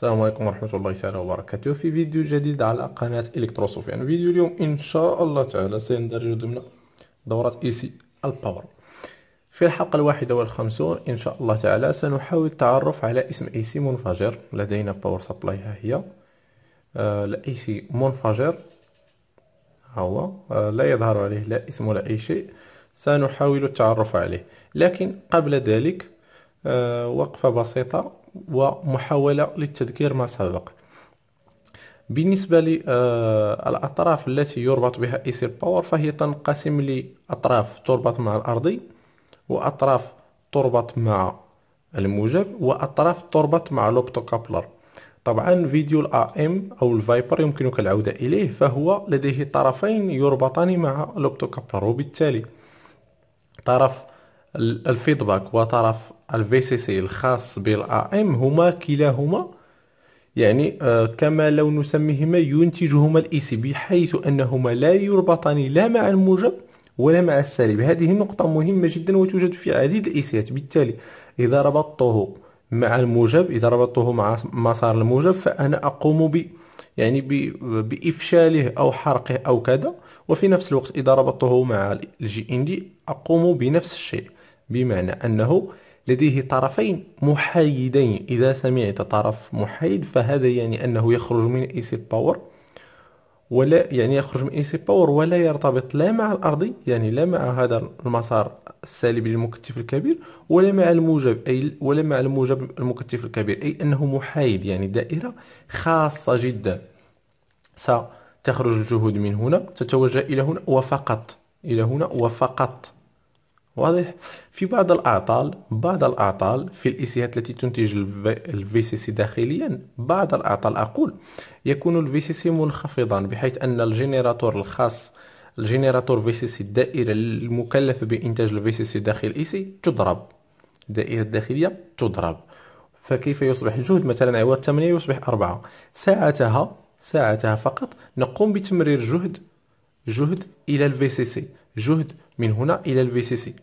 السلام عليكم ورحمة الله تعالى وبركاته في فيديو جديد على قناة إلكتروسوفيان يعني فيديو اليوم إن شاء الله تعالى سيندرج ضمن دورة إي سي الباور في الحلقة الواحدة والخمسون إن شاء الله تعالى سنحاول التعرف على اسم أي سي منفجر لدينا باور سبلاي ها هي الاي آه، أي سي منفجر ها هو آه، لا يظهر عليه لا اسم ولا أي شيء سنحاول التعرف عليه لكن قبل ذلك آه، وقفة بسيطة ومحاولة للتذكير ما سبق بالنسبة للأطراف آه، التي يربط بها إيسير باور فهي تنقسم لأطراف تربط مع الأرضي وأطراف تربط مع الموجب وأطراف تربط مع لوبتو كابلر طبعا فيديو الا ام او الفايبر يمكنك العودة اليه فهو لديه طرفين يربطان مع لوبتو كابلر وبالتالي طرف الفيدباك وطرف الفي سي سي الخاص بالا ام هما كلاهما يعني آه، كما لو نسميهما ينتجهما الاي سي بحيث انهما لا يربطان لا مع الموجب ولا مع السالب هذه نقطة مهمة جدا وتوجد في عديد الإيسيات بالتالي إذا ربطته مع الموجب إذا ربطته مع مسار الموجب فأنا أقوم ب يعني بإفشاله أو حرقه أو كذا وفي نفس الوقت إذا ربطته مع الجي إن دي أقوم بنفس الشيء بمعنى أنه لديه طرفين محايدين إذا سمعت طرف محايد فهذا يعني أنه يخرج من اي سي باور ولا يعني يخرج من اي سي باور ولا يرتبط لا مع الأرضي يعني لا مع هذا المسار السالب للمكتف الكبير ولا مع الموجب أي ولا مع الموجب المكتف الكبير أي أنه محايد يعني دائرة خاصة جدا ستخرج الجهود من هنا تتوجه إلى هنا وفقط إلى هنا وفقط واضح في بعض الأعطال بعض الأعطال في الإسيات التي تنتج الفي سي سي داخليا بعض الأعطال أقول يكون الفي سي سي منخفضا بحيث أن الجنراتور الخاص الجنراتور في سي سي الدائرة المكلفة بإنتاج الفي سي سي داخل الإي سي تضرب الدائرة الداخلية تضرب فكيف يصبح الجهد مثلا عوض 8 يصبح 4 ساعتها ساعتها فقط نقوم بتمرير جهد جهد إلى الفي سي سي جهد من هنا إلى الفي سي سي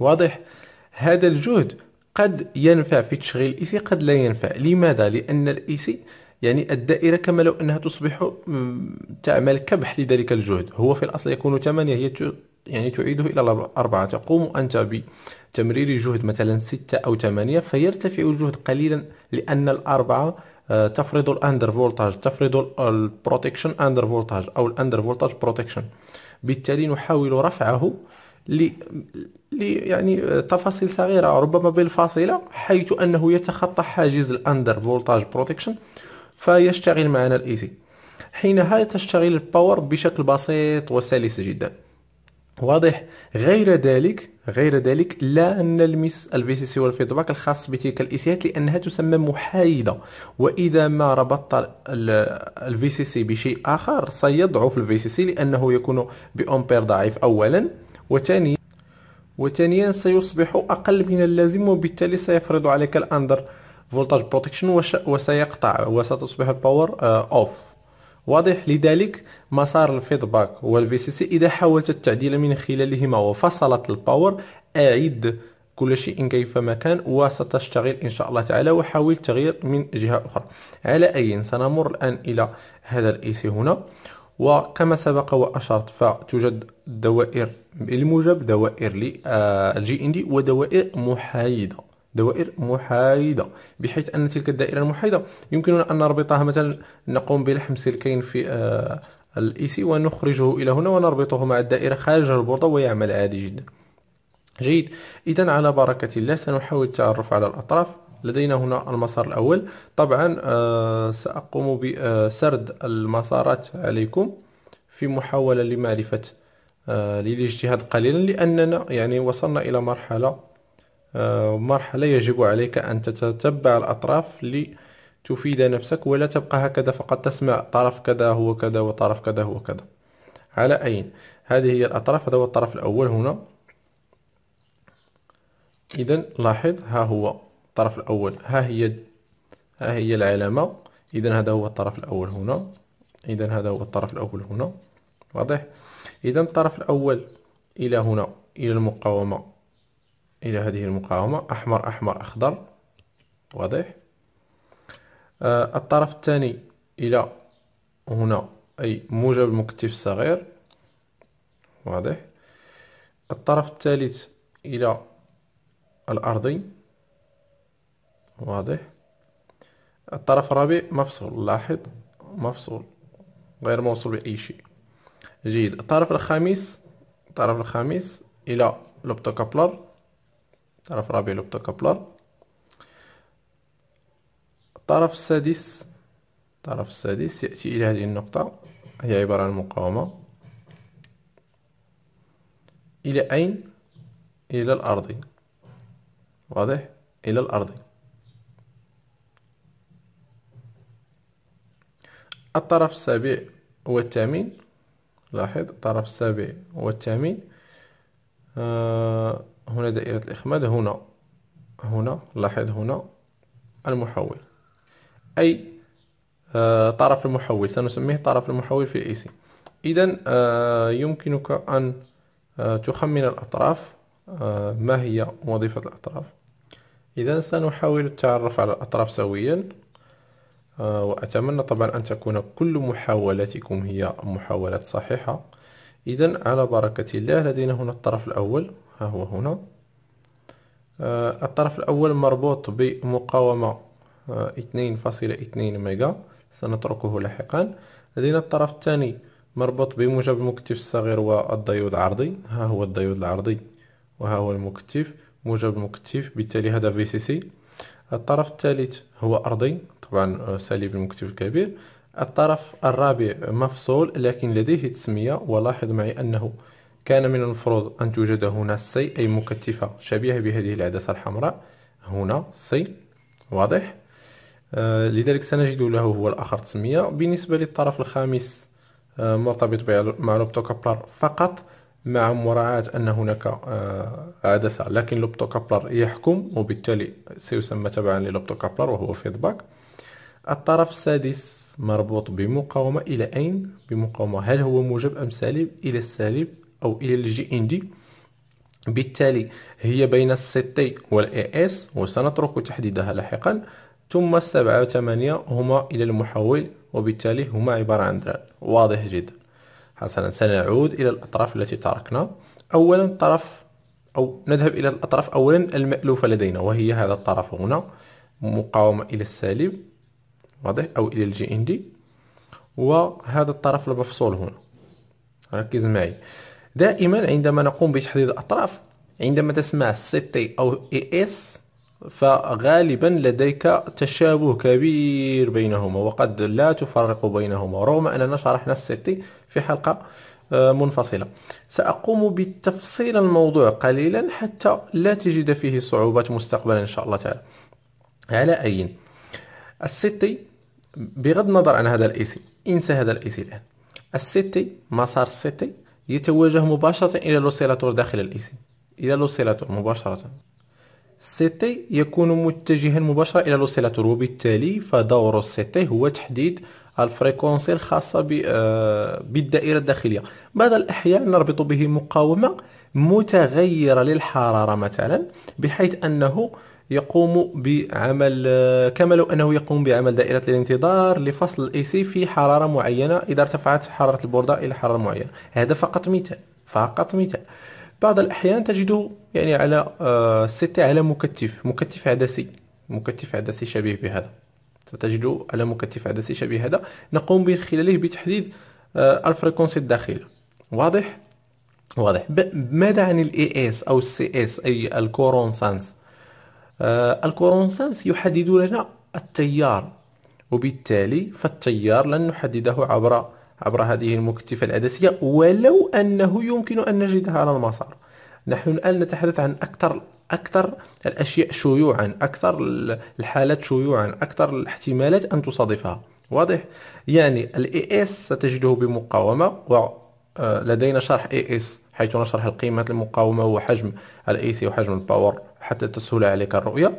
واضح هذا الجهد قد ينفع في تشغيل الإيسي قد لا ينفع لماذا؟ لأن الإيسي يعني الدائرة كما لو أنها تصبح تعمل كبح لذلك الجهد هو في الأصل يكون 8 هي يعني تعيده إلى الأربعة تقوم أنت بتمرير جهد مثلا ستة أو ثمانية فيرتفع الجهد قليلا لأن الأربعة آه، تفرض الاندر فولتاج تفرض البروتكشن اندر فولتاج او الاندر فولتاج بروتكشن بالتالي نحاول رفعه يعني تفاصيل صغيره ربما بالفاصله حيث انه يتخطى حاجز الاندر فولتاج بروتكشن فيشتغل معنا الاي سي حينها تشتغل الباور بشكل بسيط وسلس جدا واضح غير ذلك غير ذلك لا نلمس البي سي سي والفيدباك الخاص بتلك الاسيات لانها تسمى محايده واذا ما ربطت الفي سي سي بشيء اخر سيضعف الفي سي سي لانه يكون بامبير ضعيف اولا وثانيا وثانيا سيصبح أقل من اللازم وبالتالي سيفرض عليك الأندر فولتاج بروتكشن وسيقطع وستصبح الباور أوف uh, واضح لذلك مسار الفيدباك والفي سي سي إذا حاولت التعديل من خلالهما وفصلت الباور أعد كل شيء كيفما كان وستشتغل إن شاء الله تعالى وحاول تغيير من جهة أخرى على أي سنمر الآن إلى هذا الإيسي هنا وكما سبق وأشرت فتوجد دوائر بالموجب دوائر للجي ان دي ودوائر محايدة دوائر محايدة بحيث أن تلك الدائرة المحايدة يمكننا أن نربطها مثلا نقوم بلحم سلكين في آه، الاي سي e ونخرجه إلى هنا ونربطه مع الدائرة خارج البوطه ويعمل عادي جدا جيد إذا على بركة الله سنحاول التعرف على الأطراف لدينا هنا المسار الأول طبعا آه، سأقوم بسرد المسارات عليكم في محاولة لمعرفة آه، للاجتهاد قليلا لأننا يعني وصلنا إلى مرحلة آه، مرحلة يجب عليك أن تتتبع الأطراف لتفيد نفسك ولا تبقى هكذا فقط تسمع طرف كذا هو كذا وطرف كذا هو كذا على أين هذه هي الأطراف هذا هو الطرف الأول هنا إذا لاحظ ها هو الطرف الأول ها هي ها هي العلامة إذا هذا هو الطرف الأول هنا إذا هذا هو الطرف الأول هنا واضح إذا الطرف الأول إلى هنا إلى المقاومة إلى هذه المقاومة أحمر أحمر أخضر واضح آه الطرف الثاني إلى هنا أي موجب المكتف الصغير واضح الطرف الثالث إلى الأرضي واضح الطرف الرابع مفصول لاحظ مفصول غير موصول بأي شيء جيد الطرف الخامس الطرف الخامس إلى لوبتوكابلر الطرف الرابع لوبتوكابلر الطرف السادس الطرف السادس يأتي إلى هذه النقطة هي عبارة عن مقاومة إلى أين؟ إلى الأرض واضح؟ إلى الأرض الطرف السابع والثامن لاحظ الطرف السابع والثامن آه هنا دائرة الإخماد هنا هنا لاحظ هنا المحول أي آه طرف المحول سنسميه طرف المحول في اي إذا آه يمكنك أن آه تخمن الأطراف آه، ما هي وظيفة الأطراف إذا سنحاول التعرف على الأطراف سويا آه، وأتمنى طبعا أن تكون كل محاولاتكم هي محاولات صحيحة إذا على بركة الله لدينا هنا الطرف الأول ها هو هنا آه، الطرف الأول مربوط بمقاومة 2.2 آه، ميجا سنتركه لاحقا لدينا الطرف الثاني مربوط بموجب المكتف الصغير والديود العرضي ها هو الديود العرضي وها هو المكتف موجب المكتف بالتالي هذا في سي سي الطرف الثالث هو أرضي طبعا آه، سالب المكتب الكبير الطرف الرابع مفصول لكن لديه تسمية ولاحظ معي أنه كان من المفروض أن توجد هنا سي أي مكتفة شبيهة بهذه العدسة الحمراء هنا سي واضح آه لذلك سنجد له هو الآخر تسمية بالنسبة للطرف الخامس آه مرتبط بمعلومة كابلر فقط مع مراعاة أن هناك عدسة آه، لكن كابلر يحكم وبالتالي سيسمى تبعا كابلر وهو فيدباك الطرف السادس مربوط بمقاومة إلى أين بمقاومة هل هو موجب أم سالب إلى السالب أو إلى الجي إن دي بالتالي هي بين الستي والاي اس وسنترك تحديدها لاحقا ثم السبعة وثمانية هما إلى المحول وبالتالي هما عبارة عن واضح جدا حسنا سنعود إلى الأطراف التي تركنا أولا الطرف أو نذهب إلى الأطراف أولا المألوفة لدينا وهي هذا الطرف هنا مقاومة إلى السالب واضح أو إلى الجي إن دي وهذا الطرف المفصول هنا ركز معي دائما عندما نقوم بتحديد الأطراف عندما تسمع سي تي أو إي اس فغالبا لديك تشابه كبير بينهما وقد لا تفرق بينهما رغم أننا شرحنا السيتي في حلقة آه، منفصلة سأقوم بتفصيل الموضوع قليلا حتى لا تجد فيه صعوبات مستقبلا إن شاء الله تعالى على أي السيتي بغض النظر عن هذا الاسم انسى هذا الاسم الآن السيتي مسار السيتي يتوجه مباشرة إلى لوسيلاتور داخل الاسم إلى لوسيلاتور مباشرة سي تي يكون متجها مباشرة إلى الأوسيلاتور وبالتالي فدور السي تي هو تحديد الفريكونسي الخاصة آه، بالدائرة الداخلية بعض الأحيان نربط به مقاومة متغيرة للحرارة مثلا بحيث أنه يقوم بعمل آه، كما لو أنه يقوم بعمل دائرة الانتظار لفصل الاي سي في حرارة معينة إذا ارتفعت حرارة البوردة إلى حرارة معينة هذا فقط مثال فقط مثال بعض الأحيان تجده يعني على آه، سيتي على مكتف مكتف عدسي مكتف عدسي شبيه بهذا ستجد على مكتف عدسي شبيه هذا نقوم من خلاله بتحديد آه، الفريكونسي الداخلية واضح واضح ماذا عن الاي اس او السي اس اي الكورون سانس الكورون سانس يحدد لنا التيار وبالتالي فالتيار لن نحدده عبر عبر هذه المكتفة العدسية ولو أنه يمكن أن نجدها على المسار نحن الآن نتحدث عن أكثر أكثر الأشياء شيوعا أكثر الحالات شيوعا أكثر الاحتمالات أن تصادفها واضح يعني الاي اس ستجده بمقاومة ولدينا آه، شرح اي اس حيث نشرح قيمة المقاومة وحجم الاي سي وحجم الباور حتى تسهل عليك الرؤية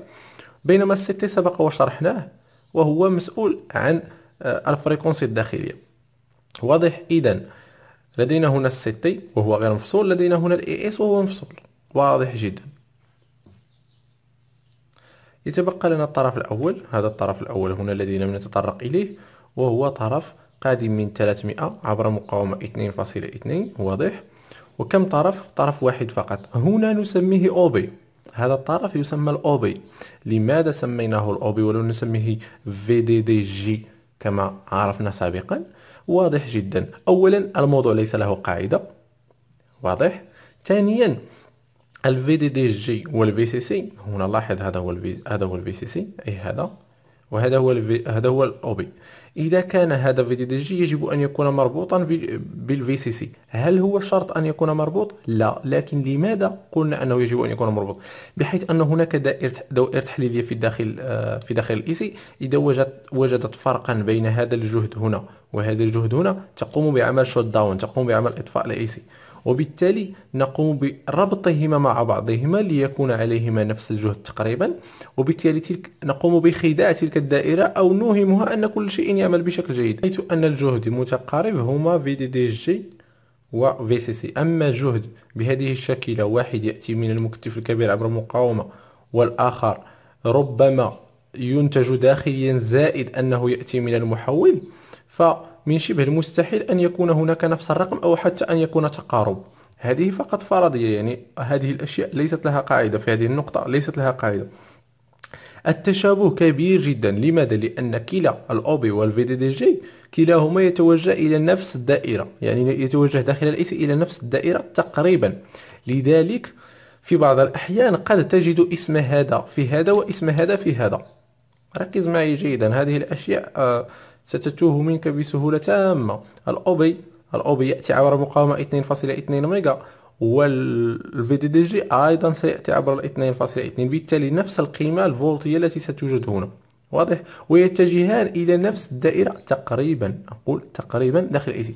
بينما السي تي سبق وشرحناه وهو مسؤول عن آه، الفريكونسي الداخلية واضح اذا لدينا هنا السي تي وهو غير مفصول لدينا هنا الاي اس وهو مفصول واضح جدا يتبقى لنا الطرف الاول هذا الطرف الاول هنا الذي لم نتطرق اليه وهو طرف قادم من 300 عبر مقاومة 2.2 واضح وكم طرف طرف واحد فقط هنا نسميه أوبي هذا الطرف يسمى الأوبي لماذا سميناه الأوبي ولم نسميه جي كما عرفنا سابقا واضح جدا اولا الموضوع ليس له قاعده واضح ثانيا الفي دي دي جي والفي سي سي هنا لاحظ هذا هو الفي هذا هو الفي سي سي اي هذا وهذا هو هذا هو الاوبي اذا كان هذا في دي دي جي يجب ان يكون مربوطا بالفي سي سي هل هو شرط ان يكون مربوط لا لكن لماذا قلنا انه يجب ان يكون مربوط بحيث ان هناك دائره دوائر تحليليه في داخل في داخل الاي سي اذا وجدت وجدت فرقا بين هذا الجهد هنا وهذا الجهد هنا تقوم بعمل شوت داون تقوم بعمل اطفاء الاي سي وبالتالي نقوم بربطهما مع بعضهما ليكون عليهما نفس الجهد تقريبا وبالتالي تلك نقوم بخداع تلك الدائرة أو نوهمها أن كل شيء يعمل بشكل جيد حيث أن الجهد المتقارب هما في دي دي جي و في سي سي أما جهد بهذه الشكلة واحد يأتي من المكتف الكبير عبر المقاومة والآخر ربما ينتج داخليا زائد أنه يأتي من المحول ف من شبه المستحيل أن يكون هناك نفس الرقم أو حتى أن يكون تقارب هذه فقط فرضية يعني هذه الأشياء ليست لها قاعدة في هذه النقطة ليست لها قاعدة التشابه كبير جدا لماذا؟ لأن كلا الأوبي والفي دي دي جي كلاهما يتوجه إلى نفس الدائرة يعني يتوجه داخل الإس إلى نفس الدائرة تقريبا لذلك في بعض الأحيان قد تجد اسم هذا في هذا واسم هذا في هذا ركز معي جيدا هذه الأشياء آه ستتوه منك بسهولة تامة الأوبي الأوبي يأتي عبر مقاومة 2.2 ميجا والفي دي دي جي ايضا سياتي عبر 2.2 بالتالي نفس القيمه الفولتيه التي ستوجد هنا واضح ويتجهان الى نفس الدائره تقريبا اقول تقريبا داخل إيتي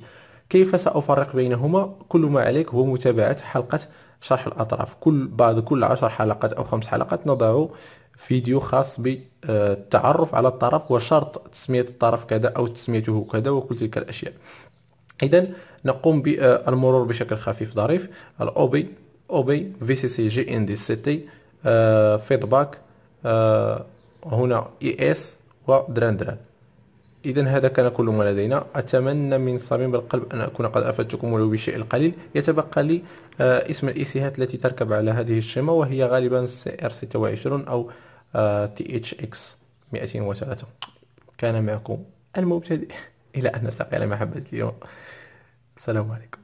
كيف سافرق بينهما كل ما عليك هو متابعه حلقه شرح الاطراف كل بعد كل 10 حلقات او خمس حلقات نضع فيديو خاص بالتعرف على الطرف وشرط تسمية الطرف كذا أو تسميته كذا وكل تلك الأشياء إذا نقوم بالمرور بشكل خفيف ظريف الأوبي أوبي في سي سي جي إن دي سي تي فيدباك هنا إي إس ودران دران إذا هذا كان كل ما لدينا أتمنى من صميم القلب أن أكون قد أفدتكم ولو بشيء القليل يتبقى لي آه، اسم الإيسيهات التي تركب على هذه الشيمة وهي غالبا سي ار 26 أو تي اتش اكس 203 كان معكم المبتدئ إلى أن نلتقي على محبة اليوم السلام عليكم